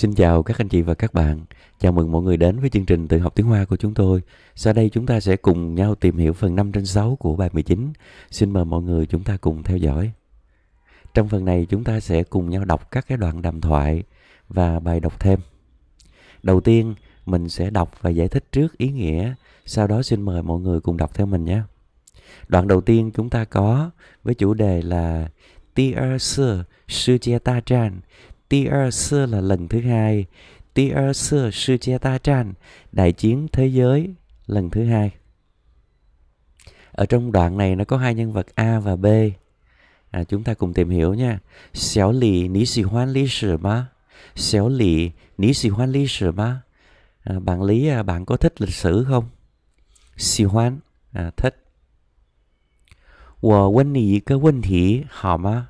Xin chào các anh chị và các bạn. Chào mừng mọi người đến với chương trình tự học tiếng Hoa của chúng tôi. Sau đây chúng ta sẽ cùng nhau tìm hiểu phần 5 trên 6 của bài 19. Xin mời mọi người chúng ta cùng theo dõi. Trong phần này chúng ta sẽ cùng nhau đọc các cái đoạn đàm thoại và bài đọc thêm. Đầu tiên, mình sẽ đọc và giải thích trước ý nghĩa, sau đó xin mời mọi người cùng đọc theo mình nhé. Đoạn đầu tiên chúng ta có với chủ đề là Tia sư sư gia ta tran Ti là lần thứ hai, Ti er sơ đại chiến thế giới lần thứ hai. Ở trong đoạn này nó có hai nhân vật A và B. À, chúng ta cùng tìm hiểu nha. Xiao lì ní xì hoan lý sử ma. Xiao lì ní xì hoan lý sử ma. À, bạn Lý, à, bạn có thích lịch sử không? Xì hoan, à, thích. 我问你一个问题好吗？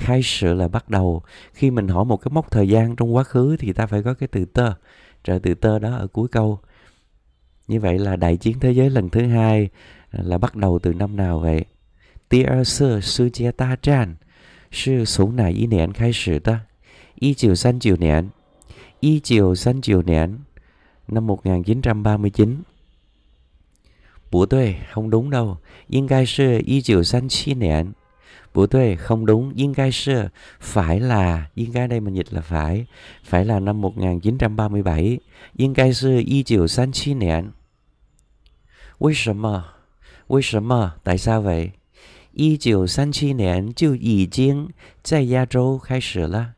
khai sự là bắt đầu khi mình hỏi một cái mốc thời gian trong quá khứ thì ta phải có cái từ tơ trợ từ tơ đó ở cuối câu như vậy là đại chiến thế giới lần thứ hai à, là bắt đầu từ năm nào vậy? Ti er sư sư chia ta tràn sư số nải y nén khai sử ta y chiều san chiều nén y chiều san chiều nén năm 1939 Bố tuệ, không đúng đâu. Yên gai sư y chiều san chi nén 不对, không đúng, yên gai sư, phải là, yên gai đây mình dịch là phải, phải là năm 1937, yên gai sư y chiều san chi nén. Vì sao mà? Vì sao mà? Tại sao vậy? 一九三七年就已经在亚洲开始了。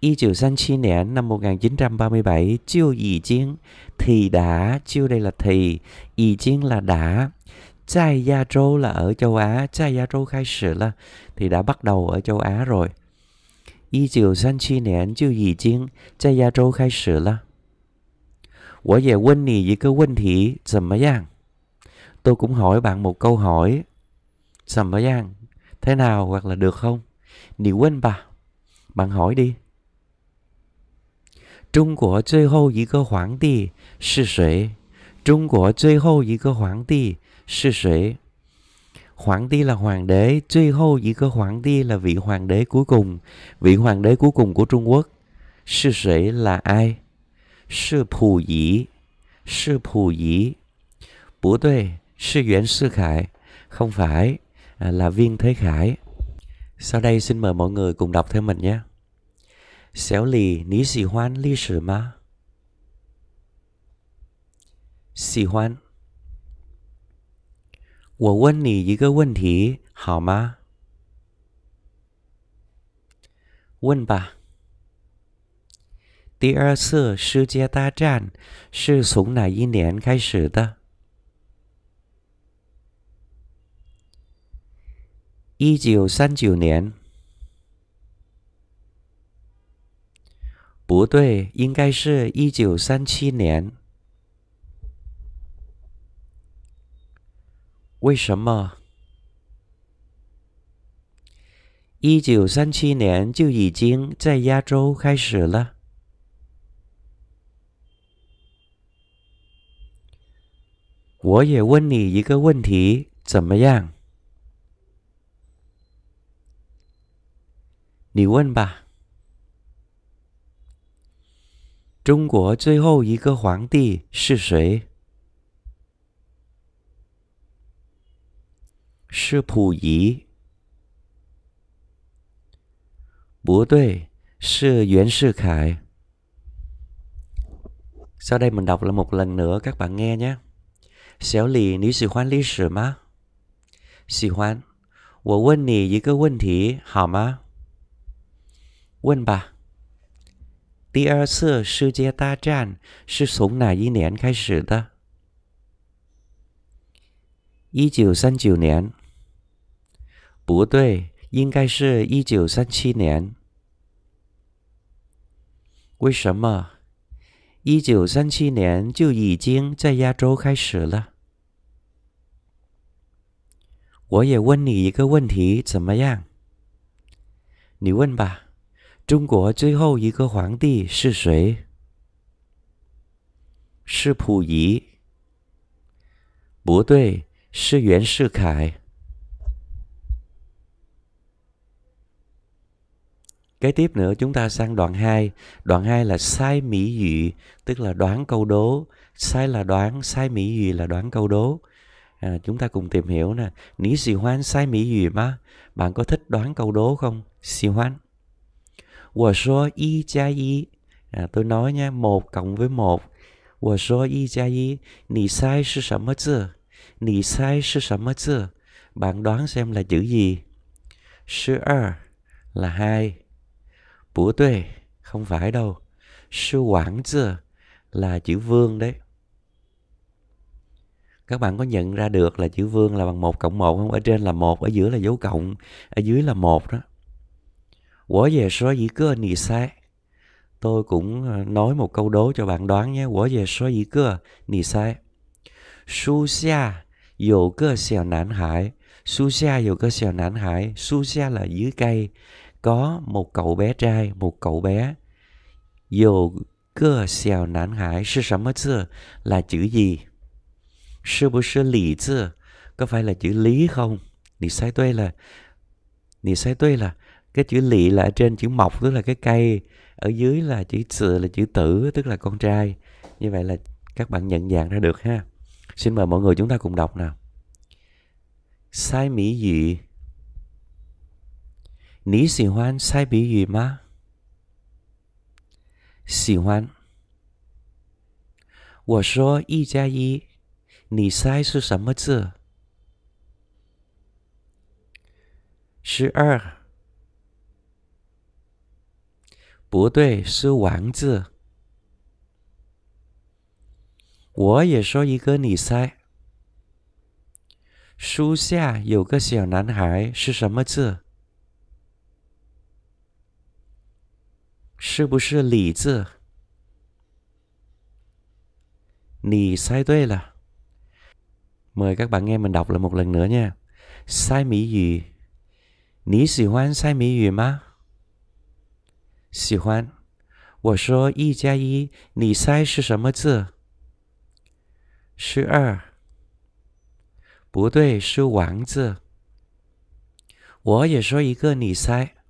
一九三七年，năm 1937 chiêu ý chiến thì đã chiêu đây là thì ý chiến là đã Chai Gia Châu là ở châu Á, Chai Gia Châu khai sử là thì đã bắt đầu ở châu Á rồi. 1937年就已经在亚洲开始了。我也问你一个问题，怎么样？Tôi cũng hỏi bạn một câu hỏi. 怎么样? Thế nào hoặc là được không? Nì quên bà. Bạn hỏi đi. Trung Quốc 最后一个皇帝是谁？Trung Quốc 最后一个皇帝是谁。Hoàng ti là hoàng đế, truy hô chỉ có hoàng ti là vị hoàng đế cuối cùng, vị hoàng đế cuối cùng của Trung Quốc. Sư sĩ là ai? Sư Phù Dĩ. Sư Phù Dĩ. Bố tuệ, sư Nguyễn Sư Khải. Không phải, à, là Viên Thế Khải. Sau đây xin mời mọi người cùng đọc theo mình nhé. Xéo lì, ní xì hoan, ly sử ma. Xì hoan. 我问你一个问题好吗？问吧。第二次世界大战是从哪一年开始的？一九三九年？不对，应该是一九三七年。为什么？一九三七年就已经在亚洲开始了。我也问你一个问题，怎么样？你问吧。中国最后一个皇帝是谁？是溥仪，不对，是袁世凯。下面我们读来一次，各位听一下。小李，你是喜欢历史吗？喜欢。我问你一个问题好吗？问吧。第二次世界大战是从哪一年开始的？一九三九年。不对，应该是一九三七年。为什么？一九三七年就已经在亚洲开始了？我也问你一个问题，怎么样？你问吧。中国最后一个皇帝是谁？是溥仪。不对，是袁世凯。Kế tiếp nữa chúng ta sang đoạn 2. Đoạn 2 là sai mỹ dị, tức là đoán câu đố. Sai là đoán, sai mỹ dị là đoán câu đố. À, chúng ta cùng tìm hiểu nè. Ní xì hoan sai mỹ dị mà. Bạn có thích đoán câu đố không? Xì hoan. Wo số y cha y. À, tôi nói nha, một cộng với một. Wo số y cha y. Nì sai sư sầm mất chưa? Nì sai sư sầm mất chưa? Bạn đoán xem là chữ gì? Sư er là hai Búa tuệ, không phải đâu. Sư Quảng Sư là chữ vương đấy. Các bạn có nhận ra được là chữ vương là bằng 1 cộng 1 không? Ở trên là 1, ở giữa là dấu cộng, ở dưới là 1 đó. Quả về số dĩ cơ nì xa. Tôi cũng ờ, nói một câu đố cho bạn đoán nhé. Quả về số dĩ cơ nì xa. Su xa, dụ cơ xèo nản hải. Su xa, dụ cơ xèo nản hải. Su xa là dưới cây có một cậu bé trai, một cậu bé. Dù cơ xèo nản hải sư sắm chữ là chữ gì? Sư bố sư lý chữ có phải là chữ lý không? Nì sai tuê là Nì sai tuê là cái chữ lị là ở trên chữ mộc tức là cái cây ở dưới là chữ sự là chữ tử tức là con trai như vậy là các bạn nhận dạng ra được ha xin mời mọi người chúng ta cùng đọc nào sai mỹ dị 你喜欢猜谜语吗？喜欢。我说一加一，你猜是什么字？十二。不对，是王字。我也说一个，你猜。树下有个小男孩，是什么字？是不是“李”字？你猜对了。mời các bạn nghe mình đọc một lần nữa nha. 猜谜语，你喜欢猜谜语吗？喜欢。我说一加一，你猜是什么字？是二。不对，是王字。我也说一个，你猜。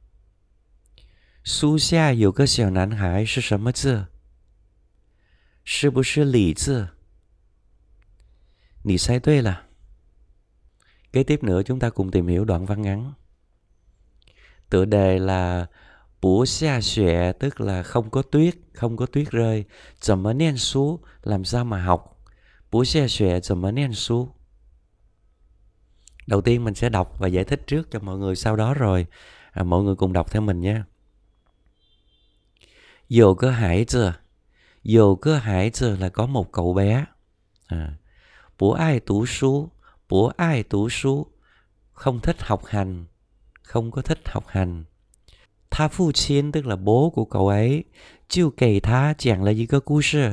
树下有个小男孩，是什么字？是不是李字？你猜对了。Kế tiếp nữa chúng ta cùng tìm hiểu đoạn văn ngắn. Tựa đề là Búa xa xòe tức là không có tuyết, không có tuyết rơi. 怎么念书? Làm sao mà học? Búa xa xòe 怎么念书? Đầu tiên mình sẽ đọc và giải thích trước cho mọi người sau đó rồi. À, mọi người cùng đọc theo mình nha. 有个孩子，有个孩子 là có một cậu bé. À, bố ai tú sú, bố ai tú sú, không thích học hành, không có thích học hành. Tha phu chiên tức là bố của cậu ấy, chiêu kể tha chẳng là gì cơ cú sư.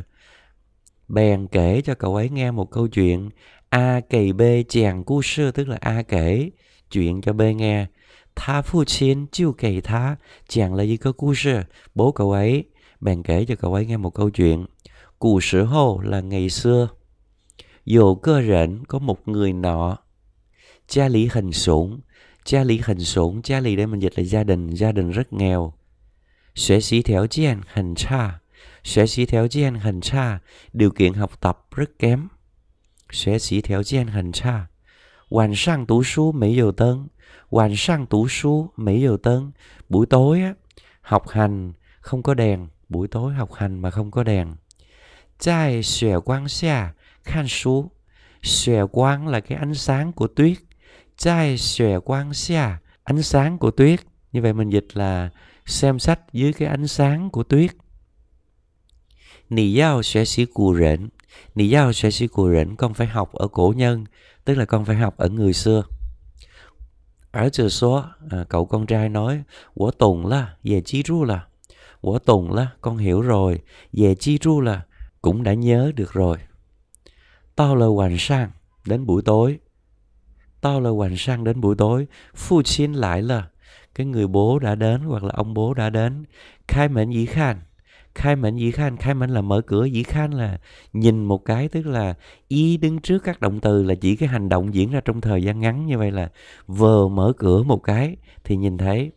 Bèn kể cho cậu ấy nghe một câu chuyện A kể B chàng cú sư tức là A kể chuyện cho B nghe 他父亲就给他讲了一个故事。Bố cậu ấy bèn kể cho cậu ấy nghe một câu chuyện. Cụ sử hậu là ngày xưa, dù cơ rảnh có một người nọ, cha lý hình sủng, cha lý hình sủng, cha lý đây mình dịch là gia đình, gia đình rất nghèo. Sẽ sĩ theo gian hành xa, sẽ sĩ theo gian hành xa, điều kiện học tập rất kém. Sẽ sĩ theo gian hành xa, hoàn sang tú số mấy dầu tấn, sang tủ mỹ buổi tối á, học hành không có đèn buổi tối học hành mà không có đèn tại xuề quang xa khan sú xuề quang là cái ánh sáng của tuyết tại xuề quang xa ánh sáng của tuyết như vậy mình dịch là xem sách dưới cái ánh sáng của tuyết nì giao sẽ sĩ cù rễn nì giao sẽ sĩ cù rễn con phải học ở cổ nhân tức là con phải học ở người xưa 儿子说，à, con trai nói, con hiểu rồi, cũng đã nhớ được rồi. Tao là hoàng sang, đến buổi tối. Tao là hoàng sang đến buổi tối, phu xin lại là, cái người bố đã đến hoặc là ông bố đã đến. Khai mệnh dĩ Khan khai mệnh dĩ khanh khai mệnh là mở cửa dĩ khanh là nhìn một cái tức là y đứng trước các động từ là chỉ cái hành động diễn ra trong thời gian ngắn như vậy là vừa mở cửa một cái thì nhìn thấy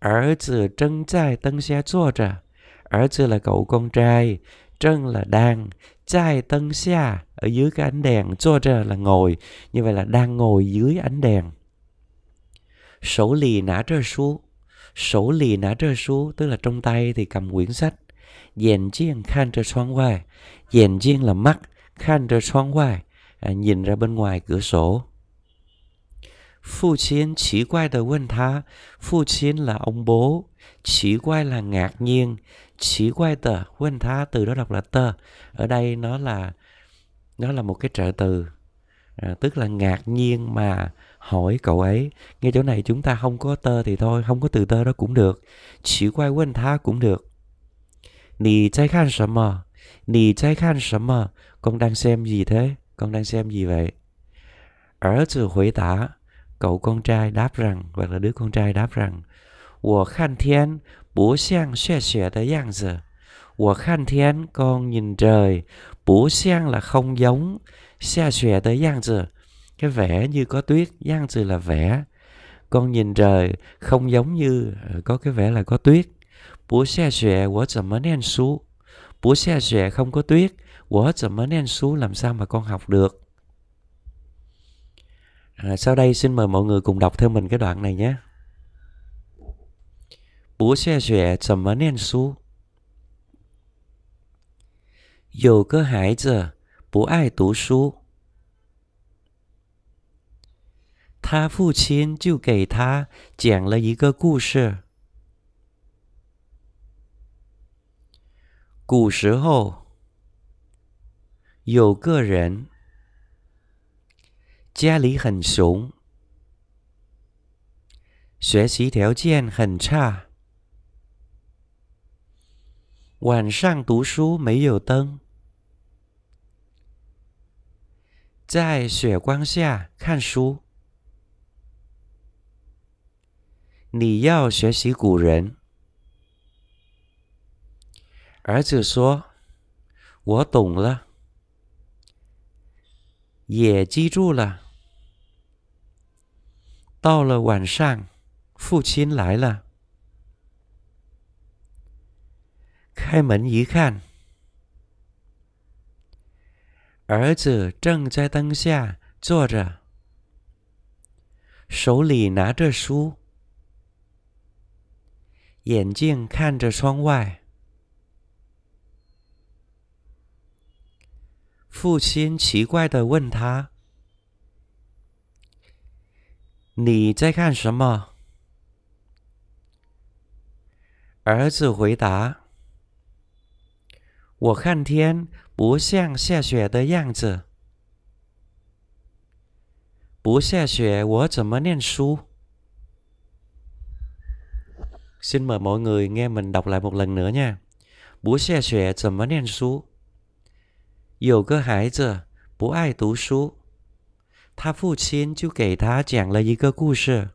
ở từ trân trai tân xe chua trà ở từ là cậu con trai trân là đang trai tân xe ở dưới cái ánh đèn chua trà là ngồi như vậy là đang ngồi dưới ánh đèn sổ lì nã trơ xuống 手里拿着书 tức là trong tay thì cầm quyển sách dèn chiên khan trơ xoan hoài dèn chiên là mắt khan trơ xoan hoài à, nhìn ra bên ngoài cửa sổ Phu Chiến chỉ quay đời quên tha Phu Chiến là ông bố Chỉ quay là ngạc nhiên Chỉ quay tờ quên tha Từ đó đọc là tờ Ở đây nó là Nó là một cái trợ từ à, Tức là ngạc nhiên mà hỏi cậu ấy ngay chỗ này chúng ta không có tơ thì thôi không có từ tơ đó cũng được chỉ quay quên tha cũng được nì trái khan sầm mờ nì trái khan sầm mờ con đang xem gì thế con đang xem gì vậy ở từ huế tả cậu con trai đáp rằng hoặc là đứa con trai đáp rằng 我看天不像雪雪的样子。我看天 con nhìn trời, bố sang là không giống, xe xòe tới giang giờ cái vẻ như có tuyết giang sự là vẻ con nhìn trời không giống như ờ, có cái vẻ là có tuyết búa xe xòe của trầm mến anh xú búa xe xòe không có tuyết của trầm mến anh xú làm sao mà con học được à, sau đây xin mời mọi người cùng đọc theo mình cái đoạn này nhé búa xe xòe trầm mến anh xú 有个孩子不爱读书，他父亲就给他讲了一个故事：古时候有个人，家里很穷，学习条件很差，晚上读书没有灯，在雪光下看书。你要学习古人。儿子说：“我懂了，也记住了。”到了晚上，父亲来了，开门一看，儿子正在灯下坐着，手里拿着书。眼睛看着窗外，父亲奇怪地问他：“你在看什么？”儿子回答：“我看天，不像下雪的样子。不下雪，我怎么念书？” xin mời mọi người nghe mình đọc lại một lần nữa nha。不下雪怎么念书？有个孩子不爱读书，他父亲就给他讲了一个故事。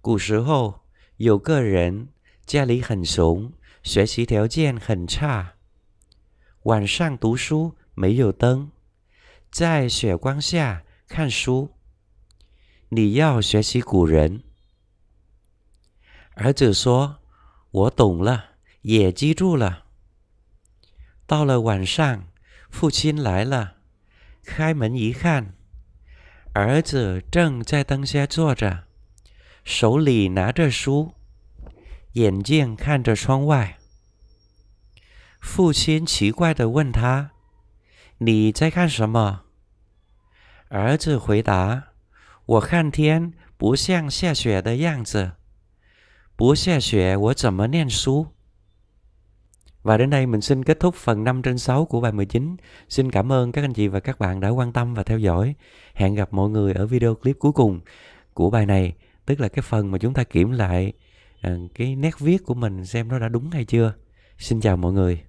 古时候有个人家里很穷，学习条件很差，晚上读书没有灯，在雪光下看书。你要学习古人。儿子说：“我懂了，也记住了。”到了晚上，父亲来了，开门一看，儿子正在灯下坐着，手里拿着书，眼睛看着窗外。父亲奇怪地问他：“你在看什么？”儿子回答：“我看天不像下雪的样子。”不下雪我怎么念书? Và đến đây mình xin kết thúc phần 5 trên 6 của bài 19. Xin cảm ơn các anh chị và các bạn đã quan tâm và theo dõi. Hẹn gặp mọi người ở video clip cuối cùng của bài này, tức là cái phần mà chúng ta kiểm lại ờ, cái nét viết của mình xem nó đã đúng hay chưa. Xin chào mọi người.